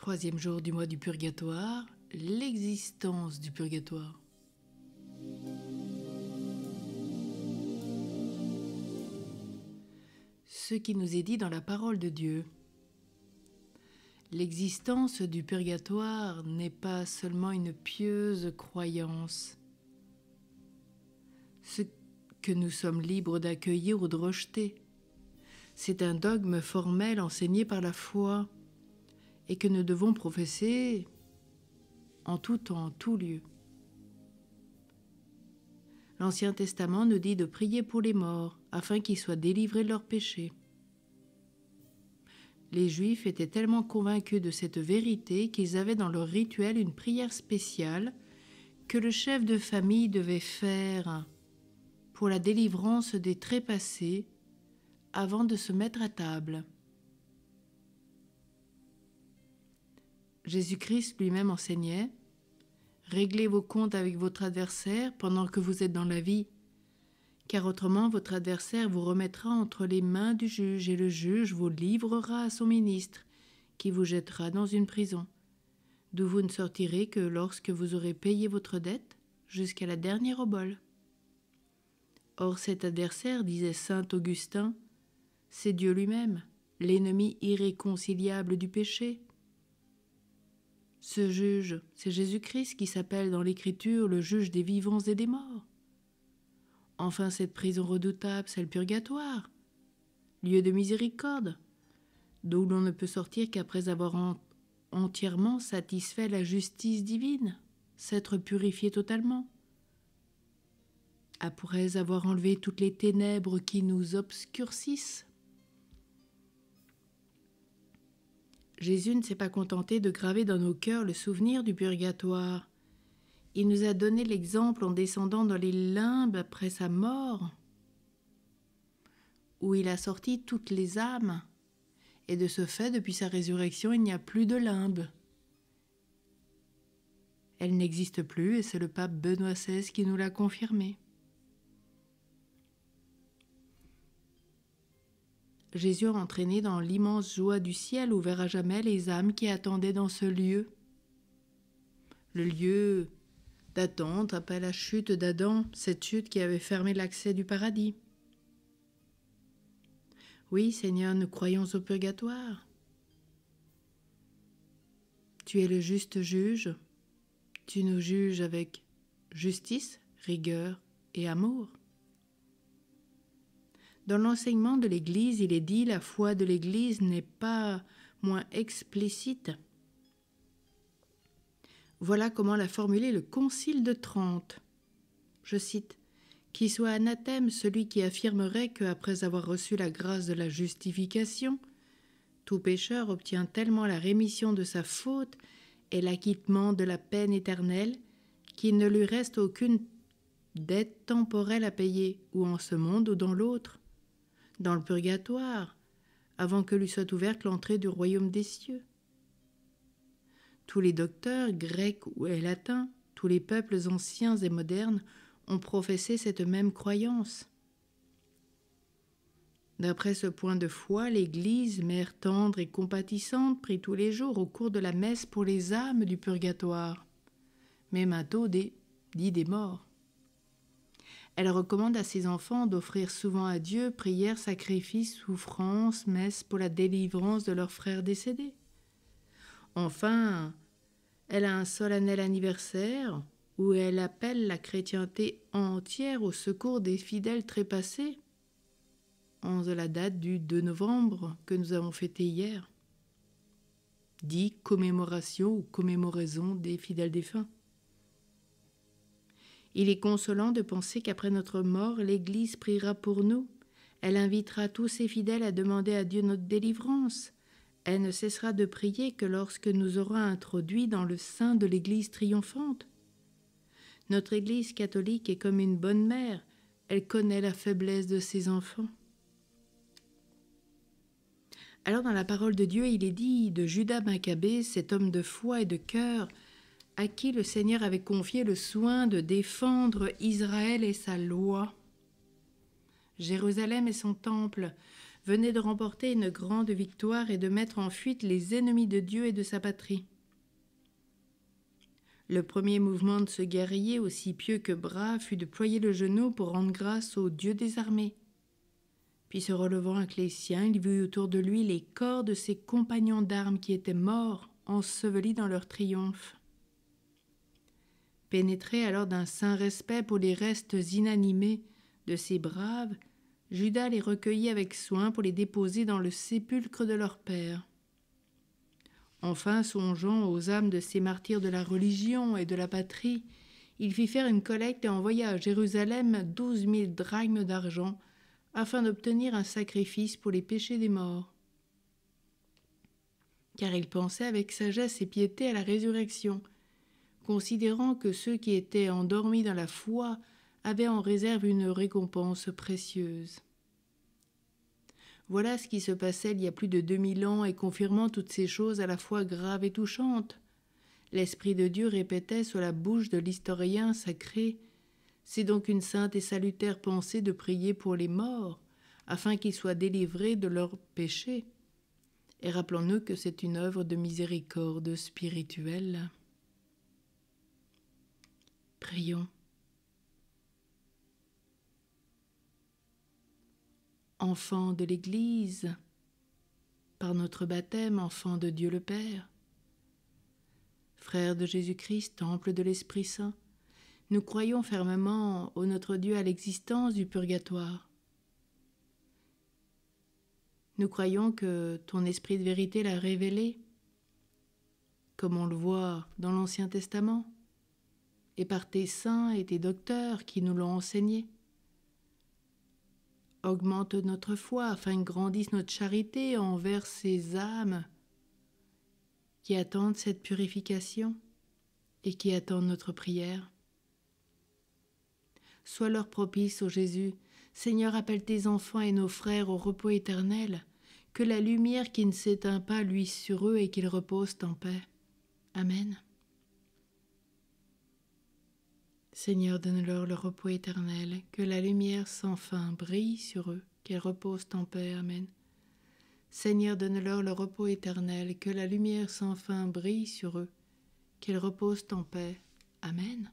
Troisième jour du mois du purgatoire, l'existence du purgatoire. Ce qui nous est dit dans la parole de Dieu. L'existence du purgatoire n'est pas seulement une pieuse croyance. Ce que nous sommes libres d'accueillir ou de rejeter, c'est un dogme formel enseigné par la foi et que nous devons professer en tout temps, en tout lieu. L'Ancien Testament nous dit de prier pour les morts, afin qu'ils soient délivrés de leurs péchés. Les Juifs étaient tellement convaincus de cette vérité qu'ils avaient dans leur rituel une prière spéciale que le chef de famille devait faire pour la délivrance des trépassés avant de se mettre à table. Jésus-Christ lui-même enseignait Réglez vos comptes avec votre adversaire pendant que vous êtes dans la vie, car autrement votre adversaire vous remettra entre les mains du juge et le juge vous livrera à son ministre, qui vous jettera dans une prison, d'où vous ne sortirez que lorsque vous aurez payé votre dette jusqu'à la dernière obole. Or cet adversaire, disait saint Augustin, c'est Dieu lui-même, l'ennemi irréconciliable du péché. Ce juge, c'est Jésus-Christ qui s'appelle dans l'Écriture le juge des vivants et des morts. Enfin, cette prison redoutable, c'est le purgatoire, lieu de miséricorde, d'où l'on ne peut sortir qu'après avoir entièrement satisfait la justice divine, s'être purifié totalement. Après avoir enlevé toutes les ténèbres qui nous obscurcissent, Jésus ne s'est pas contenté de graver dans nos cœurs le souvenir du purgatoire. Il nous a donné l'exemple en descendant dans les limbes après sa mort, où il a sorti toutes les âmes. Et de ce fait, depuis sa résurrection, il n'y a plus de limbes. Elle n'existe plus et c'est le pape Benoît XVI qui nous l'a confirmé. Jésus entraîné dans l'immense joie du ciel ouvert à jamais les âmes qui attendaient dans ce lieu. Le lieu d'attente après la chute d'Adam, cette chute qui avait fermé l'accès du paradis. Oui, Seigneur, nous croyons au purgatoire. Tu es le juste juge. Tu nous juges avec justice, rigueur et amour. Dans l'enseignement de l'Église, il est dit la foi de l'Église n'est pas moins explicite. Voilà comment l'a formulé le Concile de Trente. Je cite Qui soit anathème celui qui affirmerait que, après avoir reçu la grâce de la justification, tout pécheur obtient tellement la rémission de sa faute et l'acquittement de la peine éternelle qu'il ne lui reste aucune dette temporelle à payer, ou en ce monde ou dans l'autre dans le purgatoire, avant que lui soit ouverte l'entrée du royaume des cieux. Tous les docteurs, grecs ou euh, latins, tous les peuples anciens et modernes ont professé cette même croyance. D'après ce point de foi, l'Église, mère tendre et compatissante, prie tous les jours au cours de la messe pour les âmes du purgatoire, même à dit des morts. Elle recommande à ses enfants d'offrir souvent à Dieu prières, sacrifices, souffrances, messes pour la délivrance de leurs frères décédés. Enfin, elle a un solennel anniversaire où elle appelle la chrétienté entière au secours des fidèles trépassés. 11 la date du 2 novembre que nous avons fêté hier. Dit commémoration ou commémoraison des fidèles défunts. Il est consolant de penser qu'après notre mort, l'Église priera pour nous. Elle invitera tous ses fidèles à demander à Dieu notre délivrance. Elle ne cessera de prier que lorsque nous aurons introduits dans le sein de l'Église triomphante. Notre Église catholique est comme une bonne mère, elle connaît la faiblesse de ses enfants. Alors dans la parole de Dieu, il est dit de Judas Maccabée, cet homme de foi et de cœur, à qui le Seigneur avait confié le soin de défendre Israël et sa loi. Jérusalem et son temple venaient de remporter une grande victoire et de mettre en fuite les ennemis de Dieu et de sa patrie. Le premier mouvement de ce guerrier, aussi pieux que brave, fut de ployer le genou pour rendre grâce au Dieu des armées. Puis se relevant avec les siens, il vit autour de lui les corps de ses compagnons d'armes qui étaient morts, ensevelis dans leur triomphe. Pénétré alors d'un saint respect pour les restes inanimés de ces braves, Judas les recueillit avec soin pour les déposer dans le sépulcre de leur père. Enfin, songeant aux âmes de ces martyrs de la religion et de la patrie, il fit faire une collecte et envoya à Jérusalem douze mille drachmes d'argent afin d'obtenir un sacrifice pour les péchés des morts. Car il pensait avec sagesse et piété à la résurrection considérant que ceux qui étaient endormis dans la foi avaient en réserve une récompense précieuse. Voilà ce qui se passait il y a plus de 2000 ans et confirmant toutes ces choses à la fois graves et touchantes. L'Esprit de Dieu répétait sur la bouche de l'historien sacré C'est donc une sainte et salutaire pensée de prier pour les morts, afin qu'ils soient délivrés de leurs péchés. Et rappelons-nous que c'est une œuvre de miséricorde spirituelle. Prions. Enfant de l'Église, par notre baptême, enfant de Dieu le Père, frère de Jésus-Christ, temple de l'Esprit Saint, nous croyons fermement, au notre Dieu, à l'existence du purgatoire. Nous croyons que ton Esprit de vérité l'a révélé, comme on le voit dans l'Ancien Testament et par tes saints et tes docteurs qui nous l'ont enseigné. Augmente notre foi afin que grandisse notre charité envers ces âmes qui attendent cette purification et qui attendent notre prière. Sois leur propice, ô Jésus. Seigneur, appelle tes enfants et nos frères au repos éternel, que la lumière qui ne s'éteint pas luise sur eux et qu'ils reposent en paix. Amen. Seigneur, donne-leur le repos éternel, que la lumière sans fin brille sur eux, qu'ils reposent en paix. Amen. Seigneur, donne-leur le repos éternel, que la lumière sans fin brille sur eux, qu'ils reposent en paix. Amen.